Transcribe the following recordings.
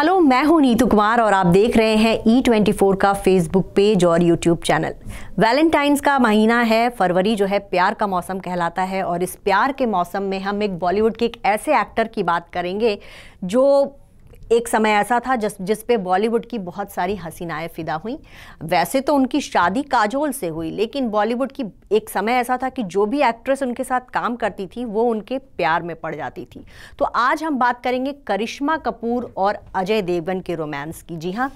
hello मैं हूं नीतू कुमार और आप देख रहे हैं ई ट्वेंटी फोर का फेसबुक पेज और यूट्यूब चैनल वैलेंटाइंस का महीना है फरवरी जो है प्यार का मौसम कहलाता है और इस प्यार के मौसम में हम एक बॉलीवुड के एक ऐसे एक्टर की बात करेंगे जो एक समय ऐसा था जिस जिस पे बॉलीवुड की बहुत सारी हसीनाएं फ़िदा हुई वैसे तो उनकी शादी काजोल से हुई लेकिन बॉलीवुड की एक समय ऐसा था कि जो भी एक्ट्रेस उनके साथ काम करती थी वो उनके प्यार में पड़ जाती थी तो आज हम बात करेंगे करिश्मा कपूर और अजय देवगन के रोमांस की जी हाँ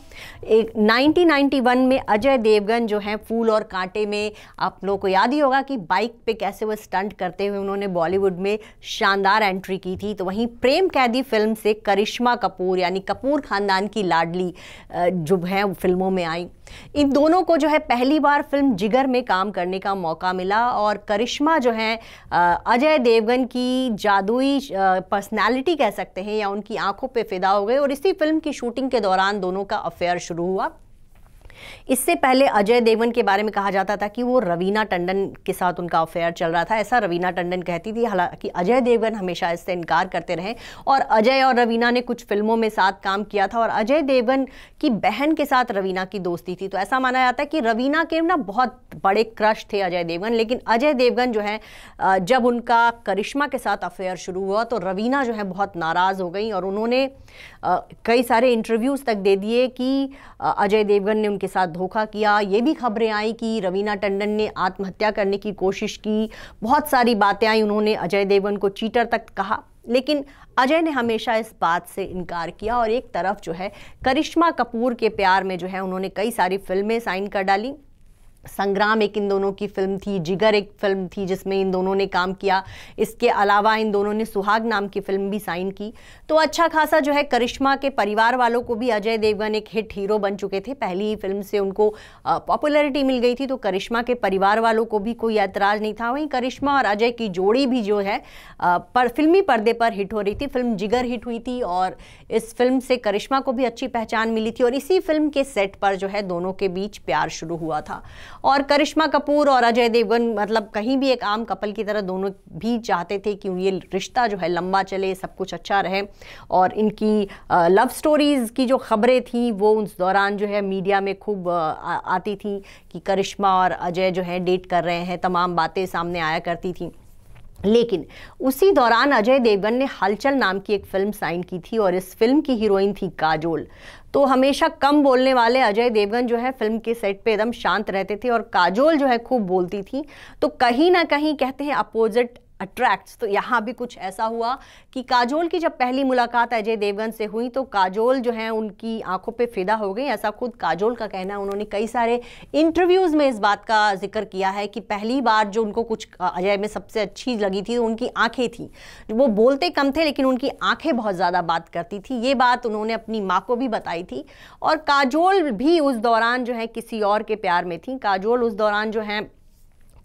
एक 1991 में अजय देवगन जो है फूल और कांटे में आप लोगों को याद ही होगा कि बाइक पे कैसे वो स्टंट करते हुए उन्होंने बॉलीवुड में शानदार एंट्री की थी तो वहीं प्रेम कैदी फिल्म से करिश्मा कपूर यानी कपूर ख़ानदान की लाडली जो है फिल्मों में आई इन दोनों को जो है पहली बार फिल्म जिगर में काम करने का मौका मिला और करिश्मा जो है अजय देवगन की जादुई पर्सनालिटी कह सकते हैं या उनकी आंखों पे फिदा हो गई और इसी फिल्म की शूटिंग के दौरान दोनों का अफेयर शुरू हुआ इससे पहले अजय देवगन के बारे में कहा जाता था कि वो रवीना टंडन के साथ उनका अफेयर चल रहा था ऐसा रवीना टंडन कहती थी हालांकि अजय देवगन हमेशा इससे इनकार करते रहे और अजय और रवीना ने कुछ फिल्मों में साथ काम किया था और अजय देवगन की बहन के साथ रवीना की दोस्ती थी तो ऐसा माना जाता है कि रवीना के ना बहुत बड़े क्रश थे अजय देवगन लेकिन अजय देवगन जो है जब उनका करिश्मा के साथ अफेयर शुरू हुआ तो रवीना जो है बहुत नाराज़ हो गई और उन्होंने कई सारे इंटरव्यूज़ तक दे दिए कि अजय देवगन ने उनके उनके साथ धोखा किया ये भी खबरें आई कि रवीना टंडन ने आत्महत्या करने की कोशिश की बहुत सारी बातें आई उन्होंने अजय देवगन को चीटर तक कहा लेकिन अजय ने हमेशा इस बात से इनकार किया और एक तरफ जो है करिश्मा कपूर के प्यार में जो है उन्होंने कई सारी फिल्में साइन कर डाली संग्राम एक इन दोनों की फिल्म थी जिगर एक फिल्म थी जिसमें इन दोनों ने काम किया इसके अलावा इन दोनों ने सुहाग नाम की फिल्म भी साइन की तो अच्छा खासा जो है करिश्मा के परिवार वालों को भी अजय देवगन एक हिट हीरो बन चुके थे पहली ही फिल्म से उनको पॉपुलैरिटी मिल गई थी तो करिश्मा के परिवार वालों को भी कोई ऐतराज़ नहीं था वहीं करिश्मा और अजय की जोड़ी भी जो है पर फिल्मी पर्दे पर हिट हो रही थी फिल्म जिगर हिट हुई थी और इस फिल्म से करिश्मा को भी अच्छी पहचान मिली थी और इसी फिल्म के सेट पर जो है दोनों के बीच प्यार शुरू हुआ था और करिश्मा कपूर और अजय देवगन मतलब कहीं भी एक आम कपल की तरह दोनों भी चाहते थे कि ये रिश्ता जो है लंबा चले सब कुछ अच्छा रहे और इनकी लव स्टोरीज़ की जो खबरें थी वो उस दौरान जो है मीडिया में खूब आती थी कि करिश्मा और अजय जो है डेट कर रहे हैं तमाम बातें सामने आया करती थी लेकिन उसी दौरान अजय देवगन ने हलचल नाम की एक फिल्म साइन की थी और इस फिल्म की हीरोइन थी काजोल तो हमेशा कम बोलने वाले अजय देवगन जो है फिल्म के सेट पे एकदम शांत रहते थे और काजोल जो है खूब बोलती थी तो कहीं ना कहीं कहते हैं अपोजिट अट्रैक्ट तो यहाँ भी कुछ ऐसा हुआ कि काजोल की जब पहली मुलाकात अजय देवगन से हुई तो काजोल जो है उनकी आंखों पे फिदा हो गई ऐसा खुद काजोल का कहना है उन्होंने कई सारे इंटरव्यूज़ में इस बात का जिक्र किया है कि पहली बार जो उनको कुछ अजय में सबसे अच्छी लगी थी तो उनकी आँखें थी वो बोलते कम थे लेकिन उनकी आँखें बहुत ज़्यादा बात करती थी ये बात उन्होंने अपनी माँ को भी बताई थी और काजोल भी उस दौरान जो है किसी और के प्यार में थी काजोल उस दौरान जो है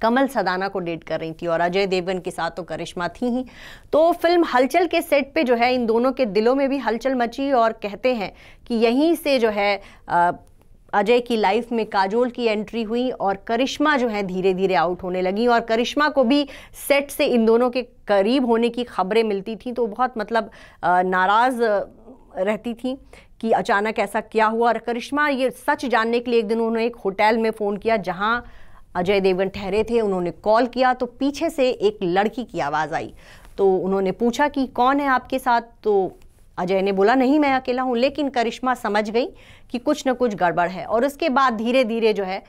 कमल सदाना को डेट कर रही थी और अजय देवगन के साथ तो करिश्मा थी ही तो फिल्म हलचल के सेट पे जो है इन दोनों के दिलों में भी हलचल मची और कहते हैं कि यहीं से जो है अजय की लाइफ में काजोल की एंट्री हुई और करिश्मा जो है धीरे धीरे आउट होने लगी और करिश्मा को भी सेट से इन दोनों के करीब होने की खबरें मिलती थी तो बहुत मतलब नाराज़ रहती थी कि अचानक ऐसा क्या हुआ और करिश्मा ये सच जानने के लिए एक दिन उन्होंने एक होटल में फ़ोन किया जहाँ अजय देवगन ठहरे थे उन्होंने कॉल किया तो पीछे से एक लड़की की आवाज़ आई तो उन्होंने पूछा कि कौन है आपके साथ तो अजय ने बोला नहीं मैं अकेला हूँ लेकिन करिश्मा समझ गई कि कुछ न कुछ गड़बड़ है और उसके बाद धीरे धीरे जो है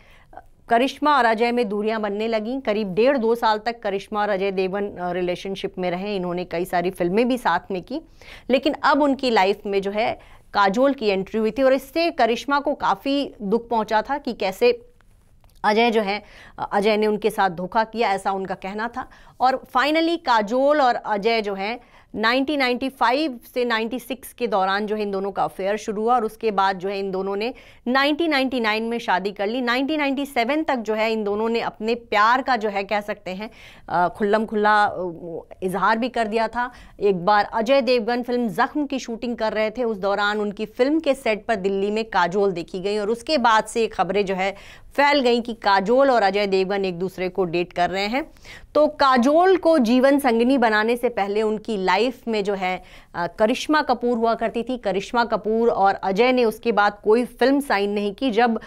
करिश्मा और अजय में दूरियां बनने लगीं करीब डेढ़ दो साल तक करिश्मा और अजय देवन रिलेशनशिप में रहे इन्होंने कई सारी फिल्में भी साथ में की लेकिन अब उनकी लाइफ में जो है काजोल की एंट्री हुई थी और इससे करिश्मा को काफ़ी दुख पहुंचा था कि कैसे अजय जो है अजय ने उनके साथ धोखा किया ऐसा उनका कहना था और फाइनली काजोल और अजय जो हैं 1995 से 96 के दौरान जो है इन दोनों का अफेयर शुरू हुआ और उसके बाद जो है इन दोनों ने 1999 में शादी कर ली 1997 तक जो है इन दोनों ने अपने प्यार का जो है कह सकते हैं खुल्लम खुल्ला इजहार भी कर दिया था एक बार अजय देवगन फिल्म ज़ख्म की शूटिंग कर रहे थे उस दौरान उनकी फिल्म के सेट पर दिल्ली में काजोल देखी गई और उसके बाद से खबरें जो है फैल गई कि काजोल और अजय देवगन एक दूसरे को डेट कर रहे हैं तो काजोल को जीवन संगनी बनाने से पहले उनकी लाइफ लाइफ में जो है करिश्मा कपूर हुआ करती थी करिश्मा कपूर और अजय ने उसके बाद कोई फिल्म साइन नहीं की जब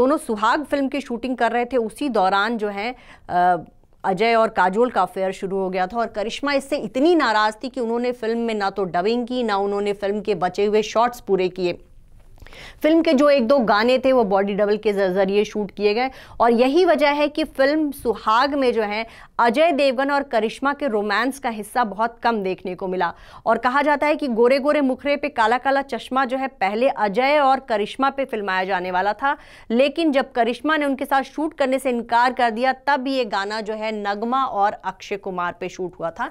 दोनों सुहाग फिल्म की शूटिंग कर रहे थे उसी दौरान जो है अजय और काजोल का अफेयर शुरू हो गया था और करिश्मा इससे इतनी नाराज़ थी कि उन्होंने फिल्म में ना तो डबिंग की ना उन्होंने फिल्म के बचे हुए शॉट्स पूरे किए फिल्म के जो एक दो गाने थे वो बॉडी डबल के जरिए शूट किए गए और यही वजह है कि फिल्म सुहाग में जो है अजय देवगन और करिश्मा के रोमांस का हिस्सा बहुत कम देखने को मिला और कहा जाता है कि गोरे गोरे मुखरे पे काला काला चश्मा जो है पहले अजय और करिश्मा पे फिल्माया जाने वाला था लेकिन जब करिश्मा ने उनके साथ शूट करने से इनकार कर दिया तब ये गाना जो है नगमा और अक्षय कुमार पे शूट हुआ था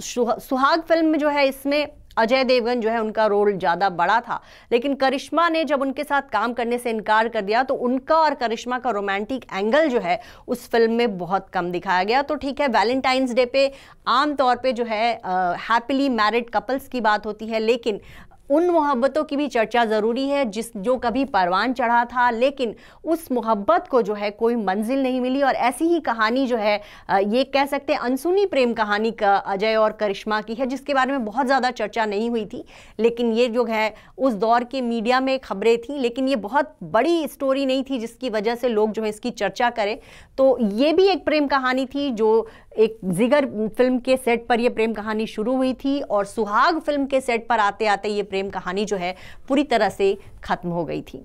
सुहाग फिल्म जो है इसमें अजय देवगन जो है उनका रोल ज़्यादा बड़ा था लेकिन करिश्मा ने जब उनके साथ काम करने से इनकार कर दिया तो उनका और करिश्मा का रोमांटिक एंगल जो है उस फिल्म में बहुत कम दिखाया गया तो ठीक है वैलेंटाइंस डे पे आमतौर पे जो है हैप्पीली मैरिड कपल्स की बात होती है लेकिन उन मोहब्बतों की भी चर्चा ज़रूरी है जिस जो कभी परवान चढ़ा था लेकिन उस मोहब्बत को जो है कोई मंजिल नहीं मिली और ऐसी ही कहानी जो है ये कह सकते हैं अनसुनी प्रेम कहानी का अजय और करिश्मा की है जिसके बारे में बहुत ज़्यादा चर्चा नहीं हुई थी लेकिन ये जो है उस दौर के मीडिया में खबरें थी लेकिन ये बहुत बड़ी स्टोरी नहीं थी जिसकी वजह से लोग जो है इसकी चर्चा करें तो ये भी एक प्रेम कहानी थी जो एक जिगर फिल्म के सेट पर यह प्रेम कहानी शुरू हुई थी और सुहाग फिल्म के सेट पर आते आते ये प्रेम प्रेम कहानी जो है पूरी तरह से खत्म हो गई थी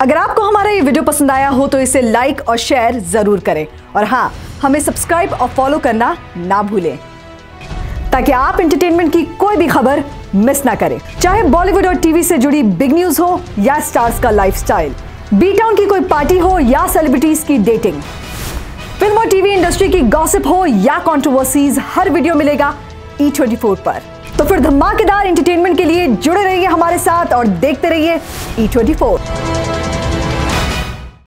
अगर आपको हमारा ये वीडियो पसंद आया हो तो इसे लाइक और शेयर जरूर करें और हाँ हमें सब्सक्राइब और फॉलो करना ना भूलें ताकि आप एंटरटेनमेंट की कोई भी खबर मिस ना करें चाहे बॉलीवुड और टीवी से जुड़ी बिग न्यूज हो या स्टार्स का लाइफस्टाइल बी टाउन की कोई पार्टी हो या सेलिब्रिटीज की डेटिंग फिल्म और टीवी इंडस्ट्री की गॉसिप हो या कॉन्ट्रोवर्सीज हर वीडियो मिलेगा ई ट्वेंटी फोर पर तो फिर धमाकेदार एंटरटेनमेंट के लिए जुड़े रहिए हमारे साथ और देखते रहिए ई e ट्वेंटी